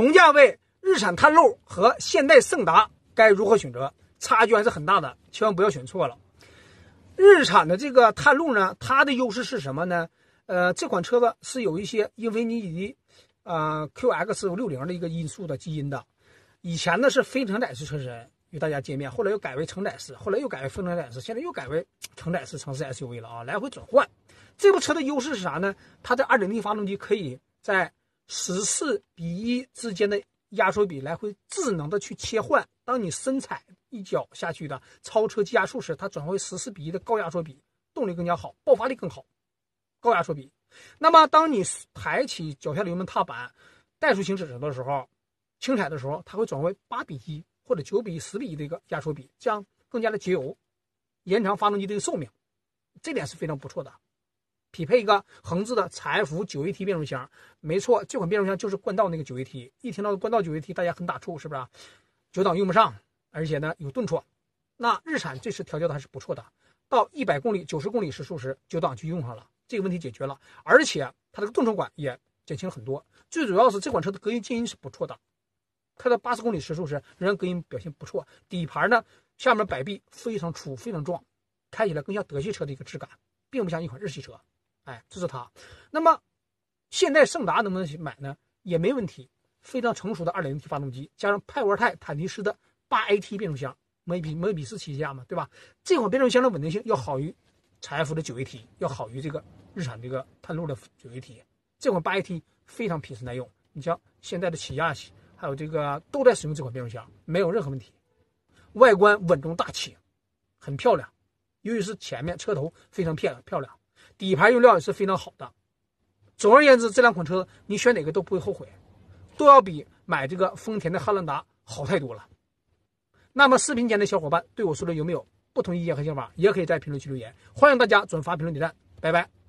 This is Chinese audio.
同价位，日产探路和现代胜达该如何选择？差距还是很大的，千万不要选错了。日产的这个探路呢，它的优势是什么呢？呃，这款车子是有一些英菲尼迪啊 QX 五六零的一个因素的基因的。以前呢是非承载式车身与大家见面，后来又改为承载式，后来又改为非承载式，现在又改为承载式城市 SUV 了啊，来回转换。这部车的优势是啥呢？它的二点零 T 发动机可以在。十四比一之间的压缩比来回智能的去切换，当你深踩一脚下去的超车加速时，它转换为十四比一的高压缩比，动力更加好，爆发力更好，高压缩比。那么当你抬起脚下油门踏板，怠速行驶的时候，轻踩的时候，它会转换为八比一或者九比十比一的一个压缩比，这样更加的节油，延长发动机的一个寿命，这点是非常不错的。匹配一个横置的采福九 AT 变速箱，没错，这款变速箱就是冠道那个九 AT。一听到冠道九 AT，大家很打怵，是不是？九档用不上，而且呢有顿挫。那日产这次调教的还是不错的，到一百公里、九十公里时速时，九档就用上了，这个问题解决了。而且它这个顿挫感也减轻了很多。最主要是这款车的隔音静音是不错的，开到八十公里时速时，仍然隔音表现不错。底盘呢，下面摆臂非常粗、非常壮，开起来更像德系车的一个质感，并不像一款日系车。哎，这是它。那么，现在胜达能不能去买呢？也没问题。非常成熟的二点零 T 发动机，加上派沃泰坦尼斯的八 AT 变速箱，梅比梅比斯旗下嘛，对吧？这款变速箱的稳定性要好于采埃孚的九 AT，要好于这个日产这个探路的九 AT。这款八 AT 非常皮实耐用。你像现在的起亚，还有这个都在使用这款变速箱，没有任何问题。外观稳重大气，很漂亮，尤其是前面车头非常漂亮漂亮。底盘用料也是非常好的。总而言之，这两款车你选哪个都不会后悔，都要比买这个丰田的汉兰达好太多了。那么视频前的小伙伴对我说的有没有不同意见和想法，也可以在评论区留言。欢迎大家转发、评论、点赞，拜拜。